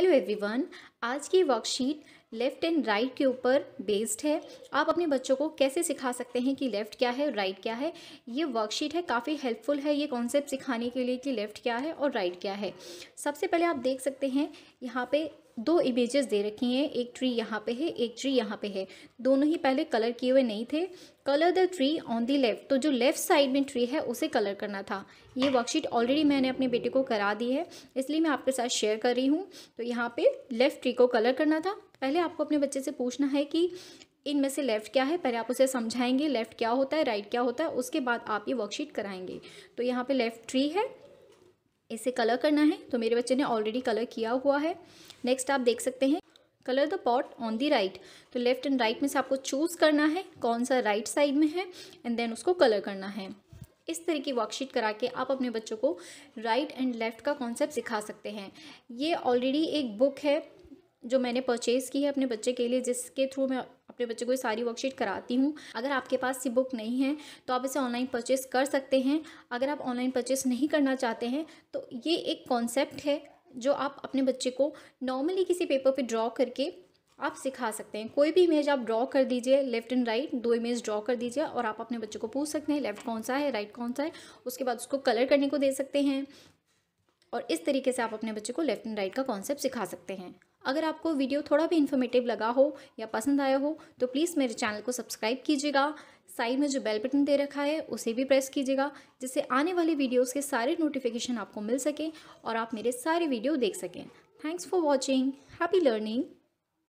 hello everyone आज की worksheet left and right के ऊपर बेस्ड है आप अपने बच्चों को कैसे सिखा सकते हैं कि लेफ़्ट क्या है राइट right क्या है ये वर्कशीट है काफ़ी हेल्पफुल है ये कॉन्सेप्ट सिखाने के लिए कि लेफ़्ट क्या है और राइट right क्या है सबसे पहले आप देख सकते हैं यहाँ पे दो इमेजेस दे रखी हैं एक ट्री यहाँ पे है एक ट्री यहाँ पे है दोनों ही पहले कलर किए हुए नहीं थे colour the tree on the left तो जो लेफ्ट साइड में ट्री है उसे कलर करना था ये वर्कशीट ऑलरेडी मैंने अपने बेटे को करा दी है इसलिए मैं आपके साथ शेयर कर रही हूँ तो यहाँ पे लेफ्ट ट्री को कलर करना था पहले आपको अपने बच्चे से पूछना है कि इनमें से लेफ़्ट क्या है पहले आप उसे समझाएंगे लेफ़्ट क्या होता है राइट क्या होता है उसके बाद आप ये वर्कशीट कराएंगे तो यहाँ पे लेफ़्ट ट्री है इसे कलर करना है तो मेरे बच्चे ने ऑलरेडी कलर किया हुआ है नेक्स्ट आप देख सकते हैं colour the pot on the right तो लेफ्ट एंड राइट में से आपको चूज़ करना है कौन सा राइट right साइड में है एंड देन उसको कलर करना है इस तरह की वर्कशीट करा के आप अपने बच्चों को राइट एंड लेफ़्ट का कॉन्सेप्ट सिखा सकते हैं ये ऑलरेडी एक बुक है जो मैंने परचेज़ की है अपने बच्चे के लिए जिसके थ्रू मैं अपने बच्चों को सारी वर्कशीट कराती हूँ अगर आपके पास ये बुक नहीं है तो आप इसे ऑनलाइन परचेस कर सकते हैं अगर आप ऑनलाइन परचेस नहीं करना चाहते हैं तो ये एक कॉन्सेप्ट है जो आप अपने बच्चे को नॉर्मली किसी पेपर पे ड्रॉ करके आप सिखा सकते हैं कोई भी इमेज आप ड्रॉ कर दीजिए लेफ्ट एंड राइट दो इमेज ड्रॉ कर दीजिए और आप अपने बच्चे को पूछ सकते हैं लेफ्ट कौन सा है राइट कौन सा है उसके बाद उसको कलर करने को दे सकते हैं और इस तरीके से आप अपने बच्चे को लेफ्ट एंड राइट का कॉन्सेप्ट सिखा सकते हैं अगर आपको वीडियो थोड़ा भी इन्फॉर्मेटिव लगा हो या पसंद आया हो तो प्लीज़ मेरे चैनल को सब्सक्राइब कीजिएगा साइड में जो बेल बटन दे रखा है उसे भी प्रेस कीजिएगा जिससे आने वाले वीडियोज़ के सारे नोटिफिकेशन आपको मिल सकें और आप मेरे सारे वीडियो देख सकें thanks for watching happy learning